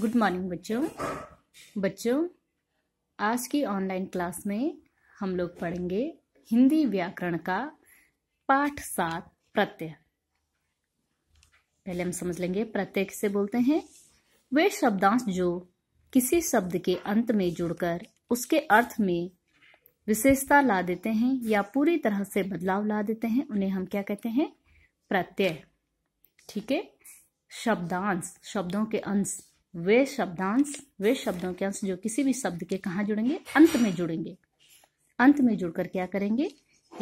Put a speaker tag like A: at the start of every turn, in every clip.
A: good morning बच्चों बच्चों आज की ऑनलाइन क्लास में हम लोग पढ़ेंगे हिंदी व्याकरण का पाठ सात प्रत्यय पहले हम समझ लेंगे प्रत्यय किसे बोलते हैं वे शब्दांश जो किसी शब्द के अंत में जुड़कर उसके अर्थ में विशेषता ला देते हैं या पूरी तरह से बदलाव ला देते हैं उन्हें हम क्या कहते हैं प्रत्यय ठीक है शब्दांश शब्दों के अंश वे शब्दांश वे शब्दों के अंश जो किसी भी शब्द के कहाँ जुड़ेंगे अंत में जुड़ेंगे अंत में जुड़कर क्या करेंगे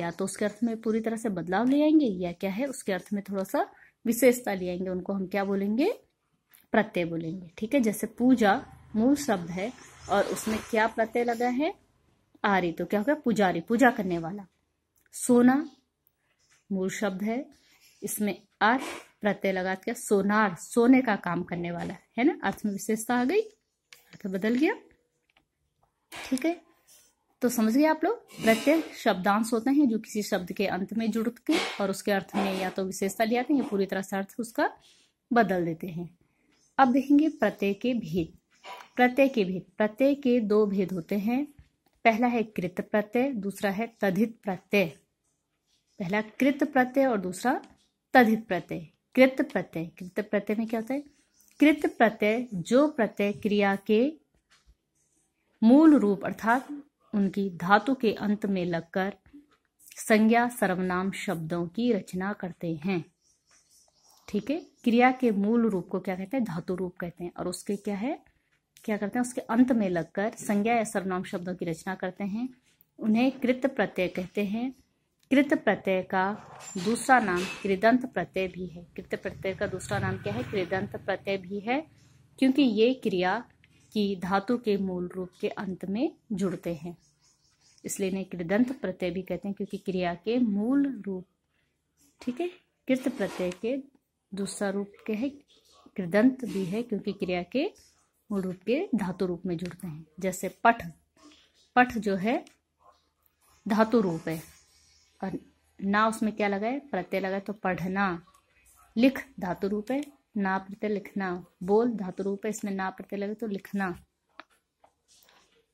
A: या तो उसके अर्थ में पूरी तरह से बदलाव ले आएंगे या क्या है उसके अर्थ में थोड़ा सा विशेषता ले आएंगे उनको हम क्या बोलेंगे प्रत्यय बोलेंगे ठीक है जैसे पूजा मूल शब्द है और उसमें क्या प्रत्यय लगा है आरी तो क्या हो गया पुजारी पूजा करने वाला सोना मूल शब्द है इसमें आर प्रत्यय लगा दिया सोनार सोने का काम करने वाला है ना अर्थ में विशेषता आ गई अर्थ बदल गया ठीक है तो समझ गए आप लोग प्रत्यय शब्दांश होते हैं जो किसी शब्द के अंत में जुड़ के और उसके अर्थ में या तो विशेषता ले आते हैं पूरी तरह से अर्थ उसका बदल देते हैं अब देखेंगे प्रत्यय के भेद प्रत्यय के भेद प्रत्यय के दो भेद होते हैं पहला है कृत प्रत्यय दूसरा है तधित प्रत्यय पहला कृत प्रत्यय और दूसरा तधित प्रत्यय कृत प्रत्यय कृत प्रत्यय में क्या होता है कृत प्रत्यय जो प्रत्यय क्रिया के मूल रूप अर्थात उनकी धातु के अंत में लगकर संज्ञा सर्वनाम शब्दों की रचना करते हैं ठीक है क्रिया के मूल रूप को क्या कहते हैं धातु रूप कहते हैं और उसके क्या है क्या करते हैं उसके अंत में लगकर संज्ञा या सर्वनाम शब्दों की रचना करते हैं उन्हें कृत प्रत्यय कहते हैं कृत प्रत्यय का दूसरा नाम कृदंत प्रत्यय भी है कृत प्रत्यय का दूसरा नाम क्या है कृदंत प्रत्यय भी है क्योंकि ये क्रिया की धातु के मूल रूप के अंत में जुड़ते हैं इसलिए इन्हें कृदंत प्रत्यय भी कहते हैं क्योंकि क्रिया के मूल रूप ठीक है कृत प्रत्यय के दूसरा रूप के है कृदंत भी है क्योंकि क्रिया के मूल रूप के धातु रूप में जुड़ते हैं जैसे पठ पठ जो है धातु रूप है और ना उसमें क्या है प्रत्यय है तो पढ़ना लिख धातु रूप है ना प्रत्यय लिखना बोल धातु रूप है इसमें ना प्रत्यय लगे तो लिखना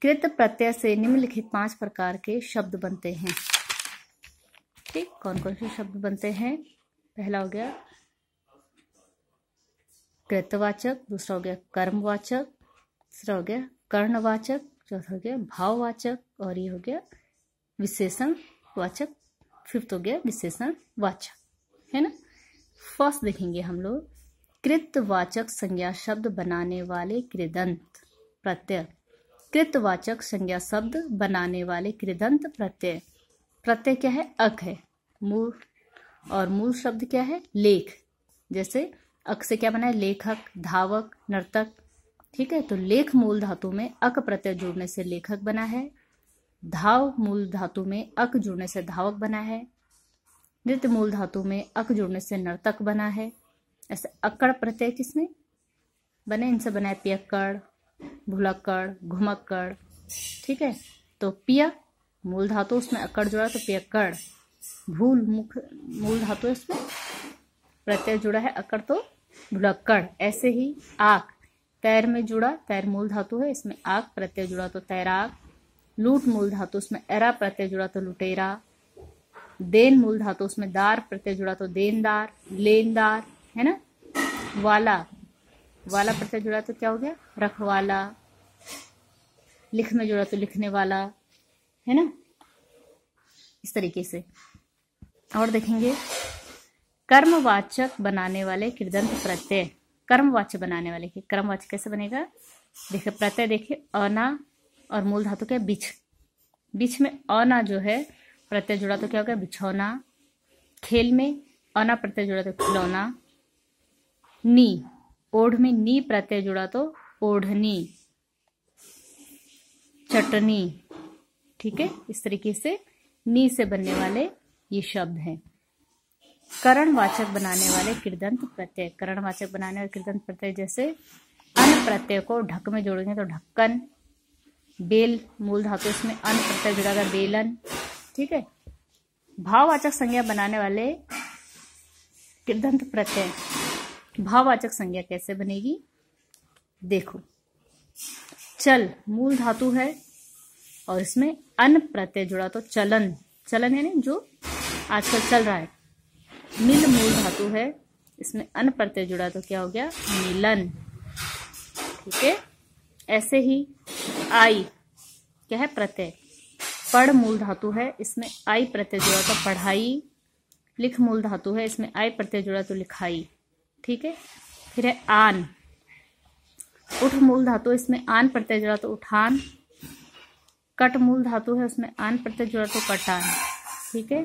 A: कृत प्रत्यय से निम्नलिखित पांच प्रकार के शब्द बनते हैं ठीक कौन कौन से शब्द बनते हैं पहला हो गया कृतवाचक दूसरा हो गया कर्मवाचक तीसरा हो गया कर्णवाचक चौथा हो गया भाववाचक और ये हो गया विशेषण वाचक फिफ्थ हो गया विशेषण वाचक है ना फर्स्ट देखेंगे हम लोग कृतवाचक संज्ञा शब्द बनाने वाले कृदंत प्रत्यय कृतवाचक संज्ञा शब्द बनाने वाले कृदंत प्रत्यय प्रत्यय क्या है अक है मूल और मूल शब्द क्या है लेख जैसे अक से क्या बना है लेखक धावक नर्तक ठीक है तो लेख मूल धातु में अक प्रत्यय जोड़ने से लेखक बना है धाव मूल धातु में अक जुड़ने से धावक बना है नृत्य मूल धातु में अक जुड़ने से नर्तक बना है ऐसे अक्कड़ प्रत्यय किसमें बने इनसे बना है पियक्कड़ भुलक्कड़ घुमक्कड़ ठीक है तो पिय मूल धातु उसमें अक्कड़ जुड़ा तो पियक्कड़ भूल मुख मूल धातु इसमें प्रत्यय जुड़ा है अक्कड़ तो भुलक्कड़ ऐसे ही आक तैर में जुड़ा तैर मूल धातु है इसमें आग प्रत्यय जुड़ा तो तैराक लूट मूल धातु उसमें एरा प्रत्यय जुड़ा तो लुटेरा देन मूल धातु उसमें दार प्रत्यय जुड़ा तो देनदार लेनदार है ना वाला वाला प्रत्यय जुड़ा तो क्या हो गया रखवाला लिख में जुड़ा तो लिखने वाला है ना इस तरीके से और देखेंगे कर्मवाचक बनाने वाले कृदंत प्रत्यय कर्मवाचक बनाने वाले कर्मवाचक कैसे बनेगा देखे प्रत्यय देखिए अना और मूल धातु क्या बिछ बिछ में अना जो है प्रत्यय जुड़ा तो क्या हो गया बिछौना खेल में अना प्रत्यय जुड़ा तो खिलौना नी ओढ़ में नी प्रत्यय जुड़ा तो ओढ़नी चटनी ठीक है इस तरीके से नी से बनने वाले ये शब्द हैं करणवाचक बनाने वाले किरदंत प्रत्यय करणवाचक बनाने वाले किरदंत प्रत्यय जैसे अन प्रत्यय को ढक में जोड़ेंगे तो ढक्कन बेल मूल धातु इसमें अन प्रत्यय जुड़ा हुआ बेलन ठीक है भाववाचक संज्ञा बनाने वाले दंत प्रत्यय भाववाचक संज्ञा कैसे बनेगी देखो चल मूल धातु है और इसमें अन प्रत्यय जुड़ा तो चलन चलन है ना जो आजकल चल रहा है मिल मूल धातु है इसमें अन प्रत्यय जुड़ा तो क्या हो गया मिलन ठीक है ऐसे ही आई क्या है प्रत्यय पढ़ मूल धातु है इसमें आई प्रत्यय जुड़ा तो पढ़ाई लिख मूल धातु है इसमें आई प्रत्यय जुड़ा तो लिखाई ठीक है फिर है आन उठ मूल धातु इसमें आन प्रत्यय जुड़ा तो उठान कट मूल धातु है उसमें आन प्रत्यय जुड़ा तो कटान ठीक है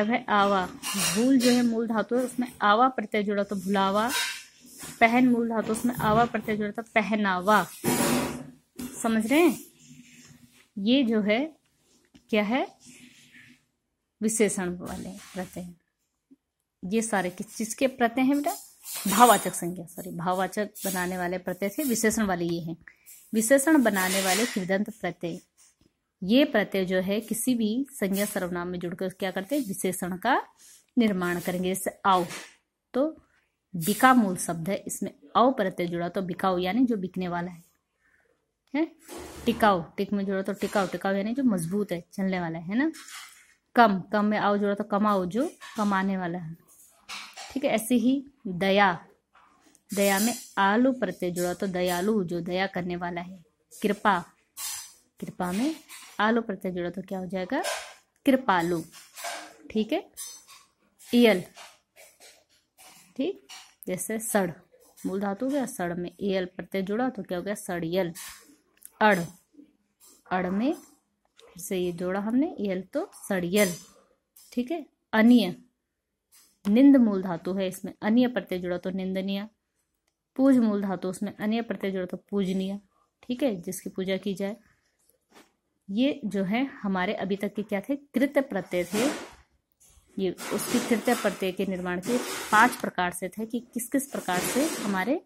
A: अब है आवा भूल जो है मूल धातु है उसमें आवा प्रत्यय जुड़ा तो भुलावा पहन मूल धातु उसमें आवा प्रत्यय जुड़ा तो पहनावा समझ रहे हैं ये जो है क्या है विशेषण वाले प्रत्यय ये सारे किस चीज के प्रत्यय हैं बेटा भाववाचक संज्ञा सॉरी भाववाचक बनाने वाले प्रत्यय थे विशेषण वाले ये हैं विशेषण बनाने वाले कृदंत प्रत्यय ये प्रत्यय जो है किसी भी संज्ञा सर्वनाम में जुड़कर क्या करते हैं विशेषण का निर्माण करेंगे जैसे आओ तो बिका मूल शब्द है इसमें औ प्रत्यय जुड़ा तो बिकाऊ यानी जो बिकने वाला है है टिकाऊ टिक में जोड़ा तो टिकाऊ टिकाऊ यानी जो मजबूत है चलने वाला है ना कम कम में आओ जोड़ा तो कमाओ जो कमाने वाला है ठीक है ऐसे ही दया दया में आलू प्रत्यय जोड़ा तो दयालु जो दया करने वाला है कृपा कृपा में आलू प्रत्यय जुड़ा तो क्या हो जाएगा कृपालु ठीक है ईयल ठीक जैसे सड़ मूल धातु हो गया सड़ में ईयल प्रत्यय जुड़ा तो क्या हो गया सड़ियल अड़ अड़ में फिर से ये जोड़ा हमने यल तो सड़ियल ठीक है अन्य निंद मूल धातु है इसमें अन्य प्रत्यय जुड़ा तो निंदनीय पूज मूल धातु उसमें अन्य प्रत्यय जुड़ा तो पूजनीय ठीक है जिसकी पूजा की जाए ये जो है हमारे अभी तक के क्या थे कृत्य प्रत्यय थे ये उसकी कृत्य प्रत्यय के निर्माण के पांच प्रकार से थे कि किस किस प्रकार से हमारे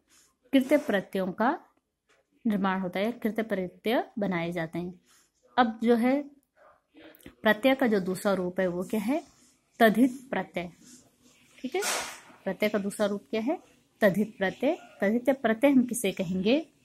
A: कृत्य प्रत्ययों का निर्माण होता है कृत्य प्रत्यय बनाए जाते हैं अब जो है प्रत्यय का जो दूसरा रूप है वो क्या है तधित प्रत्यय ठीक है प्रत्यय का दूसरा रूप क्या है तधित प्रत्यय तधित प्रत्यय हम किसे कहेंगे